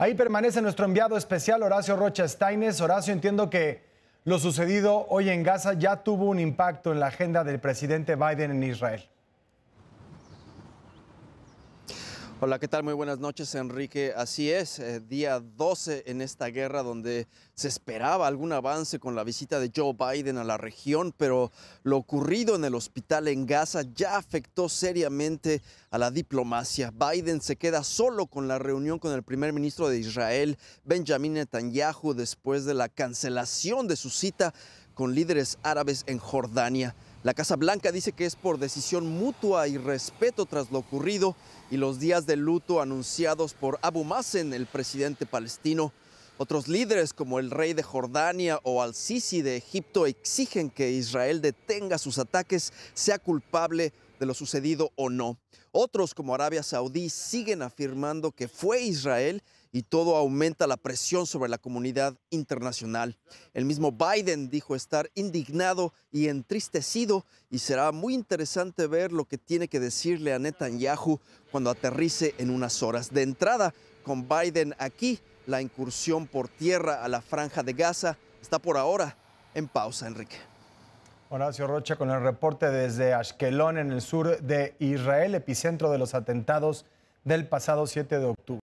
Ahí permanece nuestro enviado especial Horacio Rocha Steines. Horacio, entiendo que lo sucedido hoy en Gaza ya tuvo un impacto en la agenda del presidente Biden en Israel. Hola, ¿qué tal? Muy buenas noches, Enrique. Así es, eh, día 12 en esta guerra donde se esperaba algún avance con la visita de Joe Biden a la región, pero lo ocurrido en el hospital en Gaza ya afectó seriamente a la diplomacia. Biden se queda solo con la reunión con el primer ministro de Israel, Benjamin Netanyahu, después de la cancelación de su cita con líderes árabes en Jordania. La Casa Blanca dice que es por decisión mutua y respeto tras lo ocurrido y los días de luto anunciados por Abu Mazen, el presidente palestino. Otros líderes como el rey de Jordania o al-Sisi de Egipto exigen que Israel detenga sus ataques, sea culpable de lo sucedido o no. Otros, como Arabia Saudí, siguen afirmando que fue Israel y todo aumenta la presión sobre la comunidad internacional. El mismo Biden dijo estar indignado y entristecido y será muy interesante ver lo que tiene que decirle a Netanyahu cuando aterrice en unas horas. De entrada, con Biden aquí, la incursión por tierra a la franja de Gaza está por ahora en pausa, Enrique. Horacio Rocha con el reporte desde Ashkelon, en el sur de Israel, epicentro de los atentados del pasado 7 de octubre.